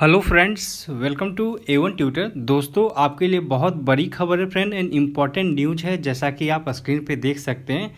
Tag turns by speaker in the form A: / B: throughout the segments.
A: hello friends welcome to A one tutor दोस्तों आपके लिए बहुत बड़ी खबर है फ्रेंड एंड इम्पॉर्टेंट न्यूज है जैसा कि आप स्क्रीन पे देख सकते हैं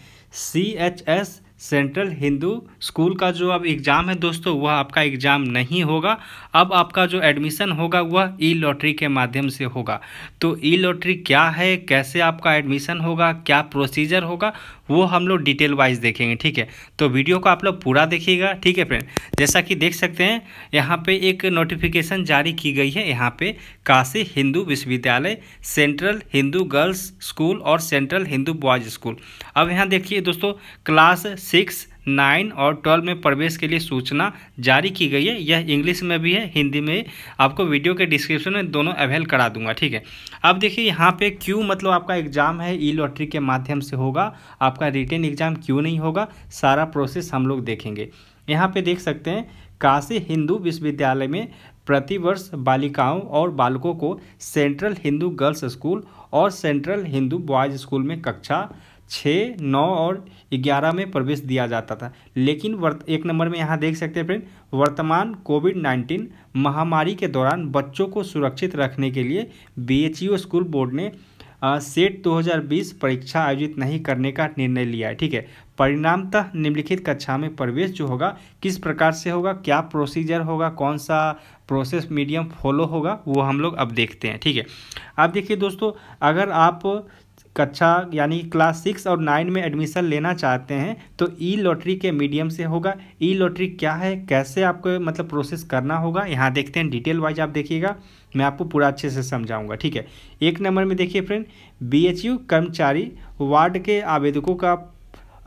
A: C H S central Hindu school का जो अब एग्ज़ाम है दोस्तों वह आपका एग्ज़ाम नहीं होगा अब आपका जो एडमिशन होगा वह ई लॉटरी के माध्यम से होगा तो ई लॉटरी क्या है कैसे आपका एडमिशन होगा क्या प्रोसीजर होगा वो हम लोग डिटेल वाइज देखेंगे ठीक है तो वीडियो को आप लोग पूरा देखिएगा ठीक है फ्रेंड जैसा कि देख सकते हैं यहाँ पर एक नोटिफिकेशन जारी की गई है यहाँ पर काशी हिंदू विश्वविद्यालय सेंट्रल हिंदू गर्ल्स स्कूल और सेंट्रल हिंदू बॉयज़ स्कूल अब यहाँ देखिए दोस्तों क्लास सिक्स नाइन और ट्वेल्व में प्रवेश के लिए सूचना जारी की गई है यह इंग्लिश में भी है हिंदी में आपको वीडियो के डिस्क्रिप्शन में दोनों अवेल करा दूंगा ठीक है अब देखिए यहाँ पे क्यों मतलब आपका एग्ज़ाम है ई लॉटरी के माध्यम से होगा आपका रिटर्न एग्ज़ाम क्यों नहीं होगा सारा प्रोसेस हम लोग देखेंगे यहाँ पर देख सकते हैं काशी हिंदू विश्वविद्यालय में प्रतिवर्ष बालिकाओं और बालकों को सेंट्रल हिंदू गर्ल्स स्कूल और सेंट्रल हिंदू बॉयज़ स्कूल में कक्षा छः नौ और ग्यारह में प्रवेश दिया जाता था लेकिन वर्त एक नंबर में यहाँ देख सकते हैं फ्रेंड वर्तमान कोविड नाइन्टीन महामारी के दौरान बच्चों को सुरक्षित रखने के लिए बी e स्कूल बोर्ड ने सेट 2020 परीक्षा आयोजित नहीं करने का निर्णय लिया है ठीक है परिणामतः निम्नलिखित कक्षा में प्रवेश जो होगा किस प्रकार से होगा क्या प्रोसीजर होगा कौन सा प्रोसेस मीडियम फॉलो होगा वो हम लोग अब देखते हैं ठीक है अब देखिए दोस्तों अगर आप कक्षा यानी क्लास सिक्स और नाइन में एडमिशन लेना चाहते हैं तो ई लॉटरी के मीडियम से होगा ई लॉटरी क्या है कैसे आपको मतलब प्रोसेस करना होगा यहाँ देखते हैं डिटेल वाइज आप देखिएगा मैं आपको पूरा अच्छे से समझाऊंगा ठीक है एक नंबर में देखिए फ्रेंड बीएचयू कर्मचारी वार्ड के आवेदकों का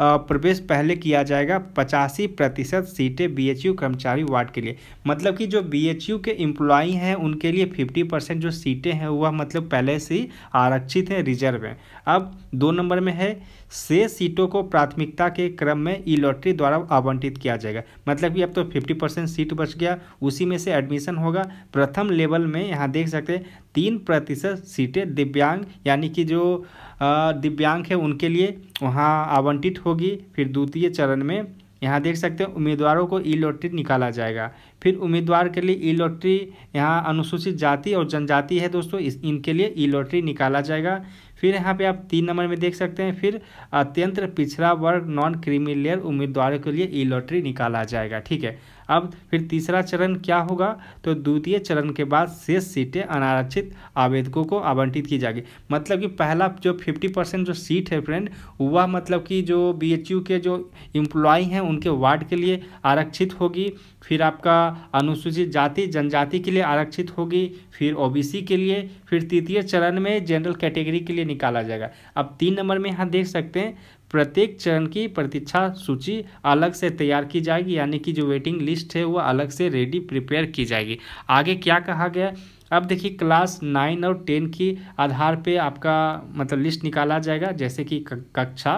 A: प्रवेश पहले किया जाएगा पचासी प्रतिशत सीटें बीएचयू कर्मचारी वार्ड के लिए मतलब कि जो बीएचयू के एम्प्लॉई हैं उनके लिए फिफ्टी परसेंट जो सीटें हैं वह मतलब पहले से आरक्षित हैं रिजर्व हैं अब दो नंबर में है शेष सीटों को प्राथमिकता के क्रम में ई लॉटरी द्वारा आवंटित किया जाएगा मतलब कि अब तो 50 परसेंट सीट बच गया उसी में से एडमिशन होगा प्रथम लेवल में यहाँ देख सकते हैं तीन प्रतिशत सीटें दिव्यांग यानी कि जो दिव्यांग है उनके लिए वहाँ आवंटित होगी फिर द्वितीय चरण में यहाँ देख सकते हैं उम्मीदवारों को ई लॉटरी निकाला जाएगा फिर उम्मीदवार के लिए ई लॉटरी यहाँ अनुसूचित जाति और जनजाति है दोस्तों इस इनके लिए ई लॉटरी निकाला जाएगा फिर यहाँ पे आप तीन नंबर में देख सकते हैं फिर अत्यंत पिछड़ा वर्ग नॉन क्रिमिलियर उम्मीदवारों के लिए ई लॉटरी निकाला जाएगा ठीक है अब फिर तीसरा चरण क्या होगा तो द्वितीय चरण के बाद शेष सीटें अनारक्षित आवेदकों को आवंटित की जाएगी मतलब कि पहला जो 50 परसेंट जो सीट है फ्रेंड वह मतलब कि जो बीएचयू के जो इम्प्लॉय हैं उनके वार्ड के लिए आरक्षित होगी फिर आपका अनुसूचित जाति जनजाति के लिए आरक्षित होगी फिर ओबीसी के लिए फिर तृतीय चरण में जनरल कैटेगरी के लिए निकाला जाएगा अब तीन नंबर में यहाँ देख सकते हैं प्रत्येक चरण की प्रतीक्षा सूची अलग से तैयार की जाएगी यानी कि जो वेटिंग लिस्ट है वो अलग से रेडी प्रिपेयर की जाएगी आगे क्या कहा गया अब देखिए क्लास नाइन और टेन की आधार पे आपका मतलब लिस्ट निकाला जाएगा जैसे कि कक्षा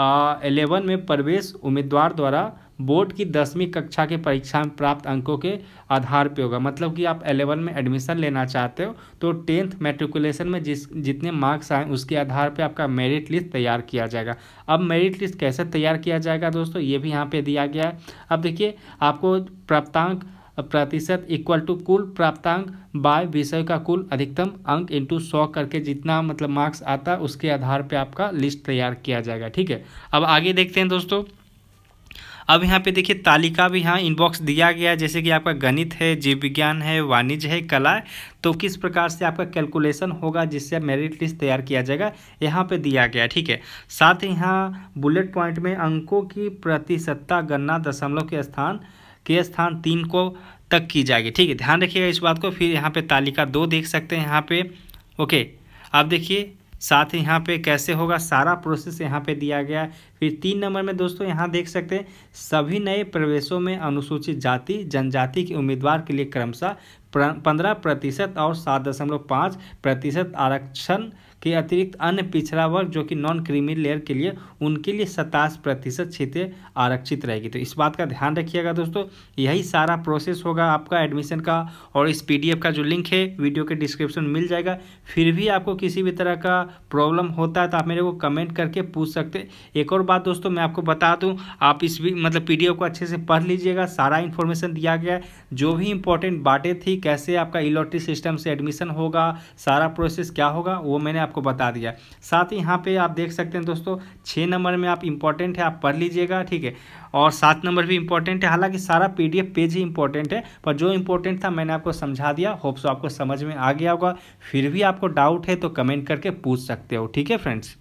A: एलेवन में प्रवेश उम्मीदवार द्वारा बोर्ड की दसवीं कक्षा के परीक्षा में प्राप्त अंकों के आधार पर होगा मतलब कि आप एलेवन में एडमिशन लेना चाहते हो तो टेंथ मेट्रिकुलेशन में जिस जितने मार्क्स आए उसके आधार पर आपका मेरिट लिस्ट तैयार किया जाएगा अब मेरिट लिस्ट कैसे तैयार किया जाएगा दोस्तों ये भी यहाँ पे दिया गया है अब देखिए आपको प्राप्तांक प्रतिशत इक्वल टू कुल प्राप्तांक बाय विषय का कुल अधिकतम अंक इंटू सौ करके जितना मतलब मार्क्स आता है उसके आधार पे आपका लिस्ट तैयार किया जाएगा ठीक है अब आगे देखते हैं दोस्तों अब यहाँ पे देखिए तालिका भी यहाँ इनबॉक्स दिया गया जैसे कि आपका गणित है जीव विज्ञान है वाणिज्य है कला है तो किस प्रकार से आपका कैलकुलेशन होगा जिससे मेरिट लिस्ट तैयार किया जाएगा यहाँ पे दिया गया ठीक है साथ ही यहाँ बुलेट पॉइंट में अंकों की प्रतिशतता गणना दशमलव के स्थान के स्थान तीन को तक की जाएगी ठीक है ध्यान रखिएगा इस बात को फिर यहाँ पे तालिका दो देख सकते हैं यहाँ पे ओके आप देखिए साथ ही यहाँ पे कैसे होगा सारा प्रोसेस यहाँ पे दिया गया फिर तीन नंबर में दोस्तों यहाँ देख सकते हैं सभी नए प्रवेशों में अनुसूचित जाति जनजाति के उम्मीदवार के लिए क्रमशः पंद्रह प्रतिशत और सात दशमलव पाँच प्रतिशत आरक्षण के अतिरिक्त अन्य पिछड़ा वर्ग जो कि नॉन क्रीमी लेयर के लिए उनके लिए सतास प्रतिशत सीटें आरक्षित रहेगी तो इस बात का ध्यान रखिएगा दोस्तों यही सारा प्रोसेस होगा आपका एडमिशन का और इस पीडीएफ का जो लिंक है वीडियो के डिस्क्रिप्शन में मिल जाएगा फिर भी आपको किसी भी तरह का प्रॉब्लम होता है तो आप मेरे को कमेंट करके पूछ सकते एक और बात दोस्तों मैं आपको बता दूँ आप इस मतलब पी को अच्छे से पढ़ लीजिएगा सारा इन्फॉर्मेशन दिया गया जो भी इंपॉर्टेंट बातें थी कैसे आपका इलॉट्री सिस्टम से एडमिशन होगा सारा प्रोसेस क्या होगा वो मैंने आपको बता दिया साथ ही यहाँ पे आप देख सकते हैं दोस्तों छः नंबर में आप इंपॉर्टेंट है आप पढ़ लीजिएगा ठीक है और सात नंबर भी इंपॉर्टेंट है हालांकि सारा पीडीएफ पेज ही इंपॉर्टेंट है पर जो इंपॉर्टेंट था मैंने आपको समझा दिया होप्स आपको समझ में आ गया होगा फिर भी आपको डाउट है तो कमेंट करके पूछ सकते हो ठीक है फ्रेंड्स